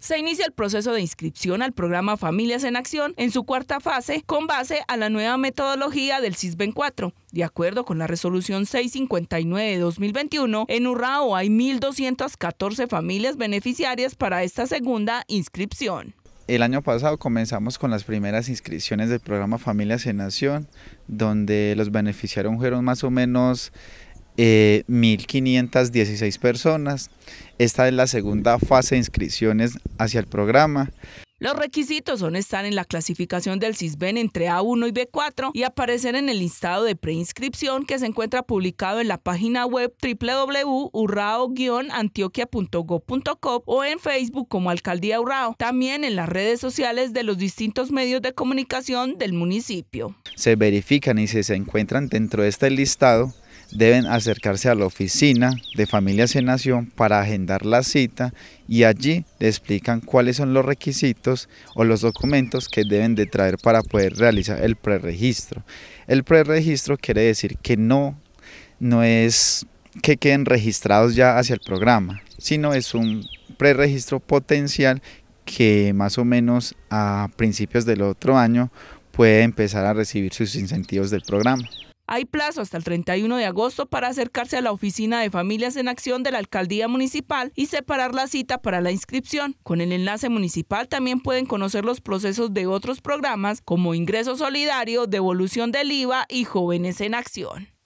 Se inicia el proceso de inscripción al programa Familias en Acción en su cuarta fase con base a la nueva metodología del CISBEN 4. De acuerdo con la resolución 659 de 2021, en Urrao hay 1.214 familias beneficiarias para esta segunda inscripción. El año pasado comenzamos con las primeras inscripciones del programa Familias en Acción, donde los beneficiarios fueron más o menos 1.516 eh, personas. Esta es la segunda fase de inscripciones hacia el programa. Los requisitos son estar en la clasificación del CISBEN entre A1 y B4 y aparecer en el listado de preinscripción que se encuentra publicado en la página web www.urrao-antioquia.gov.co o en Facebook como Alcaldía Urrao, también en las redes sociales de los distintos medios de comunicación del municipio. Se verifican y si se encuentran dentro de este listado, deben acercarse a la oficina de Familias en Nación para agendar la cita y allí le explican cuáles son los requisitos o los documentos que deben de traer para poder realizar el preregistro. El preregistro quiere decir que no, no es que queden registrados ya hacia el programa, sino es un preregistro potencial que más o menos a principios del otro año puede empezar a recibir sus incentivos del programa. Hay plazo hasta el 31 de agosto para acercarse a la oficina de familias en acción de la alcaldía municipal y separar la cita para la inscripción. Con el enlace municipal también pueden conocer los procesos de otros programas como ingreso solidario, devolución del IVA y jóvenes en acción.